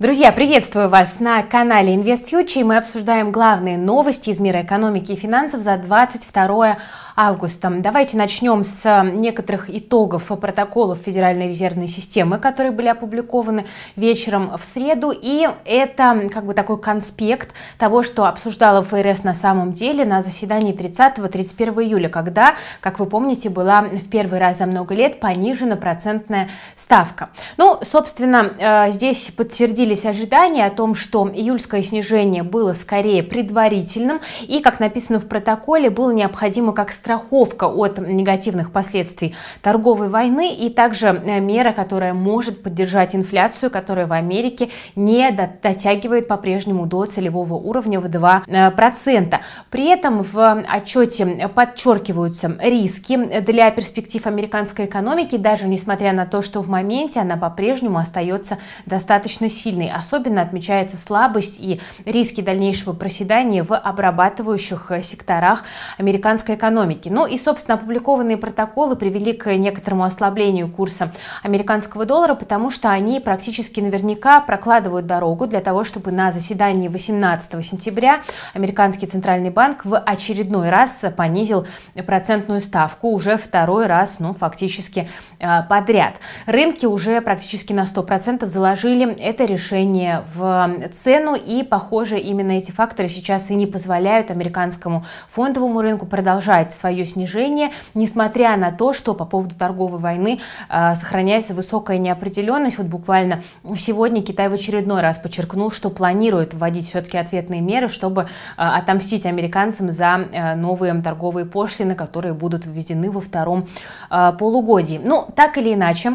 Друзья, приветствую вас на канале InvestFuture. Мы обсуждаем главные новости из мира экономики и финансов за 22 августа. Давайте начнем с э, некоторых итогов протоколов Федеральной резервной системы, которые были опубликованы вечером в среду. И это как бы такой конспект того, что обсуждала ФРС на самом деле на заседании 30-31 июля, когда, как вы помните, была в первый раз за много лет понижена процентная ставка. Ну, собственно, э, здесь подтвердили появились ожидания о том, что июльское снижение было скорее предварительным и, как написано в протоколе, было необходимо как страховка от негативных последствий торговой войны и также э, мера, которая может поддержать инфляцию, которая в Америке не дотягивает по-прежнему до целевого уровня в 2%. Э, При этом в отчете подчеркиваются риски для перспектив американской экономики, даже несмотря на то, что в моменте она по-прежнему остается достаточно сильной интенсивный. Особенно отмечается слабость и риски дальнейшего проседания в обрабатывающих э, секторах американской экономики. Ну и, собственно, опубликованные протоколы привели к некоторому ослаблению курса американского доллара, потому что они практически наверняка прокладывают дорогу для того, чтобы на заседании 18 сентября американский центральный банк в очередной раз понизил процентную ставку уже второй раз, ну, фактически э, подряд. Рынки уже практически на 100% заложили это решение повышение в э, цену, и, похоже, именно эти факторы сейчас и не позволяют американскому фондовому рынку продолжать свое снижение, несмотря на то, что по поводу торговой войны э, сохраняется высокая неопределенность. Вот буквально сегодня Китай в очередной раз подчеркнул, что планирует вводить все-таки ответные меры, чтобы э, отомстить американцам за новые торговые пошлины, которые будут введены во втором полугодии. Ну, так или иначе,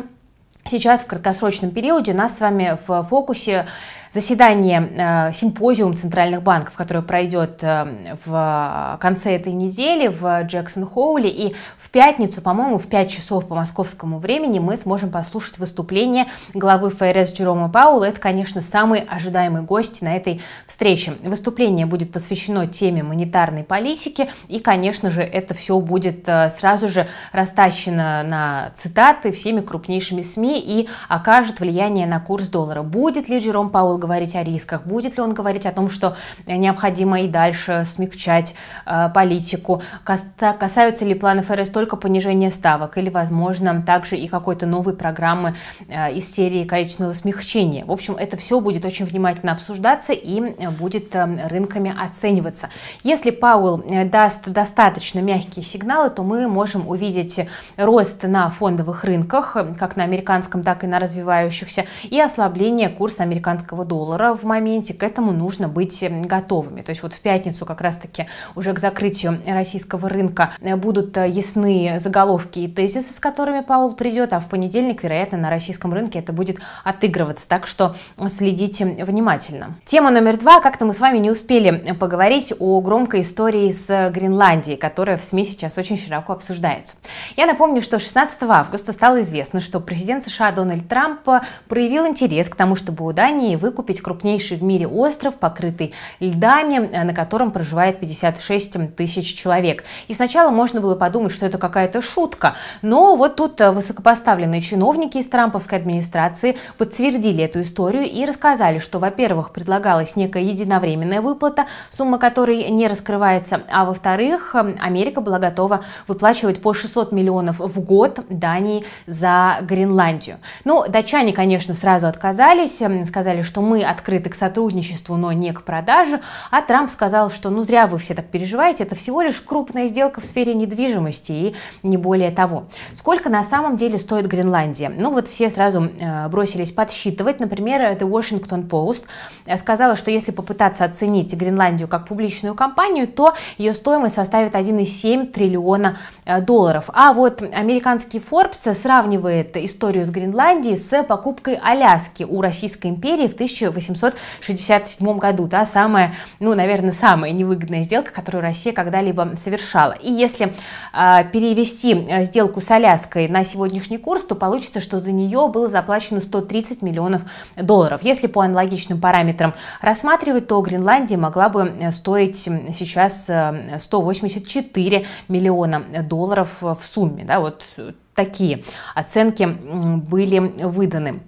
Сейчас в краткосрочном периоде нас с вами в фокусе заседание, э, симпозиум центральных банков, которое пройдет э, в конце этой недели в Джексон-Хоуле. И в пятницу, по-моему, в 5 часов по московскому времени мы сможем послушать выступление главы ФРС Джерома Паула. Это, конечно, самый ожидаемый гость на этой встрече. Выступление будет посвящено теме монетарной политики. И, конечно же, это все будет э, сразу же растащено на цитаты всеми крупнейшими СМИ и окажет влияние на курс доллара. Будет ли Джером Паул? говорить о рисках, будет ли он говорить о том, что необходимо и дальше смягчать э, политику, касаются ли планы ФРС только понижения ставок или, возможно, также и какой-то новой программы э, из серии количественного смягчения. В общем, это все будет очень внимательно обсуждаться и э, будет э, рынками оцениваться. Если Пауэлл э, даст достаточно мягкие сигналы, то мы можем увидеть рост на фондовых рынках, э, как на американском, так и на развивающихся, и ослабление курса американского доллара доллара в моменте, к этому нужно быть эм, готовыми. То есть вот в пятницу как раз-таки уже к закрытию российского рынка э, будут э, ясны заголовки и тезисы, с которыми Паул придет, а в понедельник, вероятно, на российском рынке это будет отыгрываться. Так что следите внимательно. Тема номер два. Как-то мы с вами не успели поговорить о громкой истории с Гренландией, которая в СМИ сейчас очень широко обсуждается. Я напомню, что 16 августа стало известно, что президент США Дональд Трамп проявил интерес к тому, чтобы у Дании выкупить выкупить крупнейший в мире остров, покрытый льдами, э, на котором проживает 56 тысяч человек. И сначала можно было подумать, что это какая-то шутка, но вот тут э, высокопоставленные чиновники из трамповской администрации подтвердили эту историю и рассказали, что, во-первых, предлагалась некая единовременная выплата, сумма которой не раскрывается, а во-вторых, э, Америка была готова выплачивать по 600 миллионов в год Дании за Гренландию. Ну, датчане, конечно, сразу отказались, сказали, что мы мы открыты к сотрудничеству, но не к продаже, а Трамп сказал, что ну зря вы все так переживаете, это всего лишь крупная сделка в сфере недвижимости и не более того. Сколько на самом деле стоит Гренландия? Ну вот все сразу э, бросились подсчитывать, например, The Washington Post э, сказала, что если попытаться оценить Гренландию как публичную компанию, то ее стоимость составит 1,7 триллиона э, долларов. А вот американский Forbes сравнивает историю с Гренландией с покупкой Аляски у Российской империи в 1900 1867 году, та самая, ну, наверное, самая невыгодная сделка, которую Россия когда-либо совершала. И если а, э, перевести сделку с Аляской на сегодняшний курс, то получится, что за нее было заплачено 130 миллионов долларов. Если по аналогичным параметрам рассматривать, то Гренландия могла бы э, стоить сейчас 184 э, миллиона долларов э, в сумме. Да, вот такие оценки были выданы.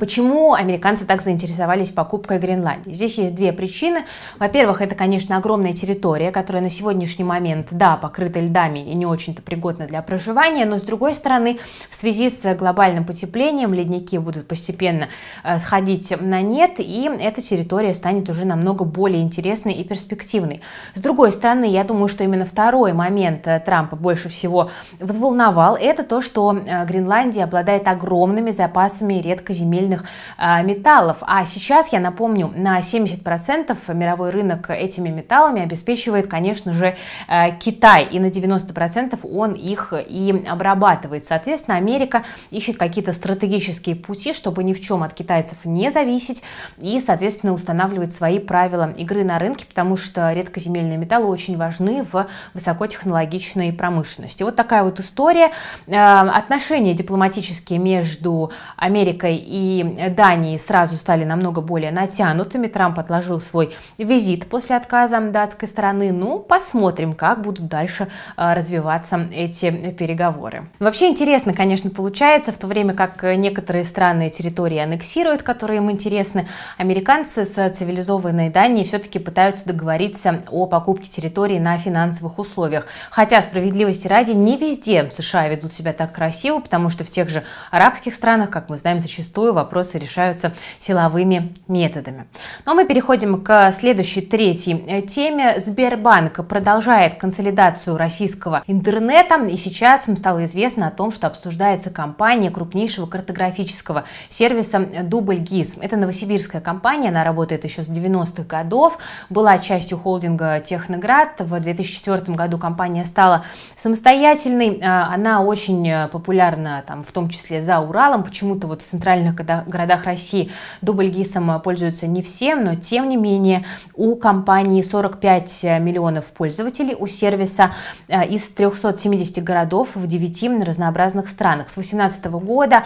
Почему американцы так заинтересовались покупкой Гренландии? Здесь есть две причины. Во-первых, это, конечно, огромная территория, которая на сегодняшний момент, да, покрыта льдами и не очень-то пригодна для проживания, но, с другой стороны, в связи с глобальным потеплением ледники будут постепенно э, сходить на нет, и эта территория станет уже намного более интересной и перспективной. С другой стороны, я думаю, что именно второй момент э, Трампа больше всего взволновал, это то, что э, Гренландия обладает огромными запасами редкоземельных отдельных а, металлов. А сейчас, я напомню, на 70% мировой рынок этими металлами обеспечивает, конечно же, а, Китай. И на 90% он их и обрабатывает. Соответственно, Америка ищет какие-то стратегические пути, чтобы ни в чем от китайцев не зависеть и, соответственно, устанавливает свои правила игры на рынке, потому что редкоземельные металлы очень важны в высокотехнологичной промышленности. Вот такая вот история. А, отношения дипломатические между Америкой и Дании сразу стали намного более натянутыми. Трамп отложил свой визит после отказа датской стороны. Ну, посмотрим, как будут дальше э, развиваться эти переговоры. Вообще интересно, конечно, получается, в то время как некоторые страны территории аннексируют, которые им интересны, американцы с цивилизованной Данией все-таки пытаются договориться о покупке территории на финансовых условиях. Хотя, справедливости ради, не везде США ведут себя так красиво, потому что в тех же арабских странах, как мы знаем, зачастую вопрос вопросы решаются силовыми методами. Но мы переходим к следующей третьей э, теме. Сбербанк продолжает консолидацию российского интернета. И сейчас стало известно о том, что обсуждается компания крупнейшего картографического сервиса Дубль ГИС. Это новосибирская компания, она работает еще с 90-х годов, была частью холдинга Техноград. В 2004 году компания стала самостоятельной. Э, она очень э, популярна там, в том числе за Уралом. Почему-то вот в центральных городах, городах России дубль ГИСом а, пользуются не все, но тем не менее у компании 45 а, миллионов пользователей, у сервиса а, из 370 городов в 9 разнообразных странах. С 2018 года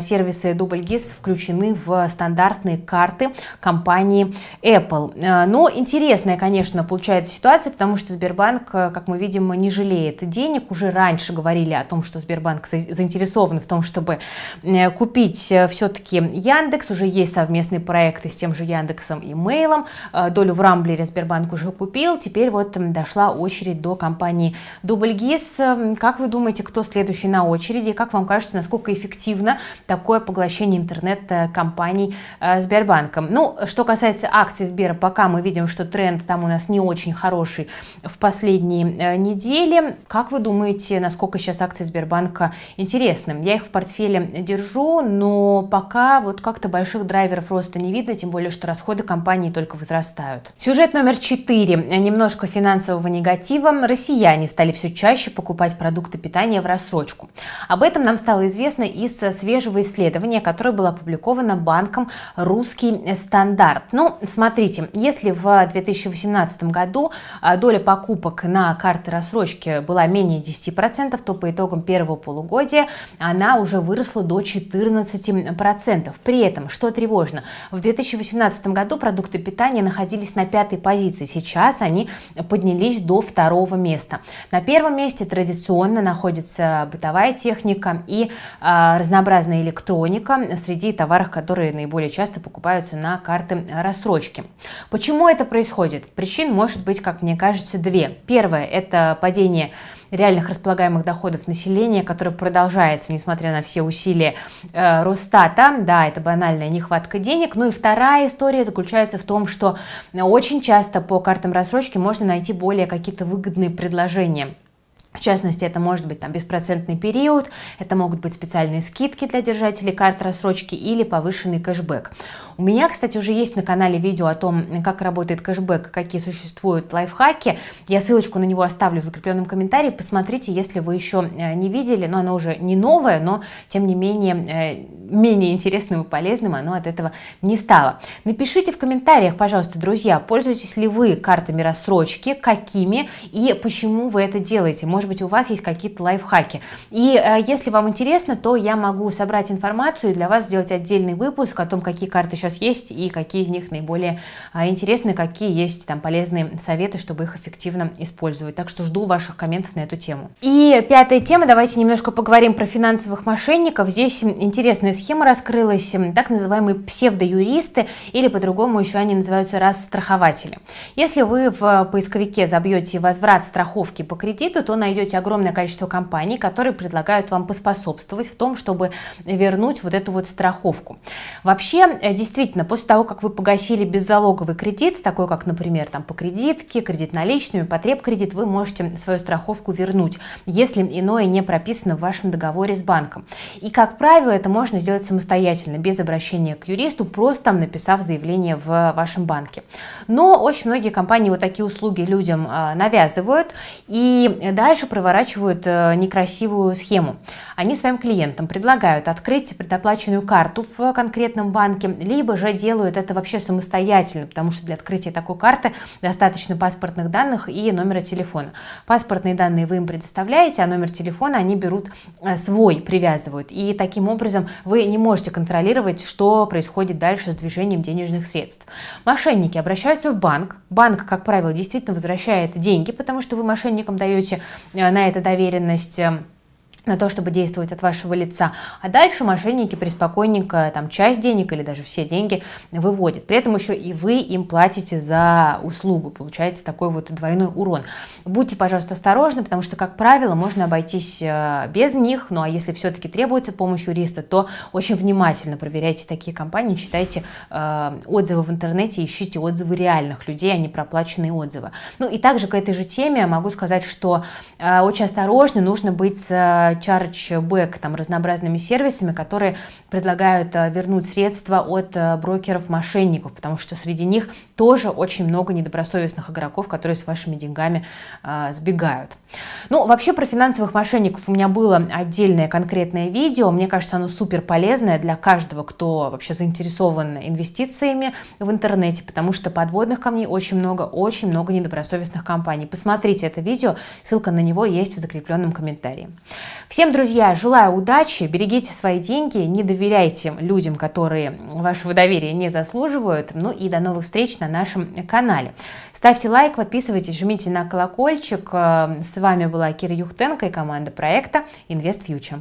сервисы дубль ГИС включены в стандартные карты компании Apple. Но интересная, конечно, получается ситуация, потому что Сбербанк, как мы видим, не жалеет денег. Уже раньше говорили о том, что Сбербанк заинтересован в том, чтобы купить все-таки все-таки Яндекс, уже есть совместные проекты с тем же Яндексом и Мейлом, э, долю в Рамблере Сбербанк уже купил, теперь вот дошла очередь до компании Дубльгиз. Эм, как вы думаете, кто следующий на очереди, как вам кажется, насколько эффективно такое поглощение интернет-компаний э, Сбербанком? Ну, что касается акций Сбера, пока мы видим, что тренд там у нас не очень хороший в последние э, недели. Как вы думаете, насколько сейчас акции Сбербанка интересны? Я их в портфеле держу, но пока пока вот как-то больших драйверов роста не видно, тем более, что расходы компании только возрастают. Сюжет номер 4. Немножко финансового негатива. Россияне стали все чаще покупать продукты питания в рассрочку. Об этом нам стало известно из свежего исследования, которое было опубликовано банком «Русский стандарт». Ну, смотрите, если в 2018 году а, доля покупок на карты рассрочки была менее 10%, то по итогам первого полугодия она уже выросла до 14%. 7%. При этом, что тревожно, в 2018 году продукты питания находились на пятой позиции. Сейчас они поднялись до второго места. На первом месте традиционно находится бытовая техника и а, разнообразная электроника среди товаров, которые наиболее часто покупаются на карты рассрочки. Почему это происходит? Причин может быть, как мне кажется, две. Первое – это падение реальных располагаемых доходов населения, который продолжается, несмотря на все усилия э, Росстата. Да, это банальная нехватка денег. Ну и вторая история заключается в том, что э, очень часто по картам рассрочки можно найти более какие-то выгодные предложения в частности, это может быть там, беспроцентный период, это могут быть специальные скидки для держателей карт рассрочки или повышенный кэшбэк. У меня, кстати, уже есть на канале видео о том, как работает кэшбэк, какие существуют лайфхаки. Я ссылочку на него оставлю в закрепленном комментарии. Посмотрите, если вы еще э, не видели, но оно уже не новое, но тем не менее э, менее интересным и полезным оно от этого не стало. Напишите в комментариях, пожалуйста, друзья, пользуетесь ли вы картами рассрочки, какими и почему вы это делаете. Может может быть, у вас есть какие-то лайфхаки. И э, если вам интересно, то я могу собрать информацию и для вас сделать отдельный выпуск о том, какие карты сейчас есть и какие из них наиболее а, интересны, какие есть там полезные советы, чтобы их эффективно использовать. Так что жду ваших комментов на эту тему. И пятая тема, давайте немножко поговорим про финансовых мошенников. Здесь интересная схема раскрылась, так называемые псевдоюристы, или по-другому еще они называются расстрахователи. Если вы в поисковике забьете возврат страховки по кредиту, то на найдете огромное количество компаний, которые предлагают вам поспособствовать в том, чтобы вернуть вот эту вот страховку. Вообще, э, действительно, после того, как вы погасили беззалоговый кредит, такой как, например, там по кредитке, кредит наличными, потреб кредит, вы можете свою страховку вернуть, если иное не прописано в вашем договоре с банком. И, как правило, это можно сделать самостоятельно, без обращения к юристу, просто написав заявление в вашем банке. Но очень многие компании вот такие услуги людям а, навязывают, и э, даже дальше проворачивают э, некрасивую схему. Они своим клиентам предлагают открыть предоплаченную карту в конкретном банке, либо же делают это вообще самостоятельно, потому что для открытия такой карты достаточно паспортных данных и номера телефона. Паспортные данные вы им предоставляете, а номер телефона они берут э, свой, привязывают. И таким образом вы не можете контролировать, что происходит дальше с движением денежных средств. Мошенники обращаются в банк. Банк, как правило, действительно возвращает деньги, потому что вы мошенникам даете Э, на это доверенность э, на то, чтобы действовать от вашего лица. А дальше мошенники преспокойненько там часть денег или даже все деньги выводят. При этом еще и вы им платите за услугу. Получается такой вот двойной урон. Будьте, пожалуйста, осторожны, потому что, как правило, можно обойтись э, без них. Ну а если все-таки требуется помощь юриста, то очень внимательно проверяйте такие компании, читайте э, отзывы в интернете, ищите отзывы реальных людей, а не проплаченные отзывы. Ну и также к этой же теме могу сказать, что э, очень осторожно нужно быть с э, чарджбэк там, разнообразными сервисами, которые предлагают э, вернуть средства от э, брокеров-мошенников, потому что среди них тоже очень много недобросовестных игроков, которые с вашими деньгами э, сбегают. Ну, вообще про финансовых мошенников у меня было отдельное конкретное видео. Мне кажется, оно супер полезное для каждого, кто вообще заинтересован инвестициями в интернете, потому что подводных камней очень много, очень много недобросовестных компаний. Посмотрите это видео, ссылка на него есть в закрепленном комментарии. Всем, друзья, желаю удачи, берегите свои деньги, не доверяйте людям, которые вашего доверия не заслуживают. Ну и до новых встреч на нашем канале. Ставьте лайк, подписывайтесь, жмите на колокольчик. Э, с вами была Кира Юхтенко и команда проекта InvestFuture.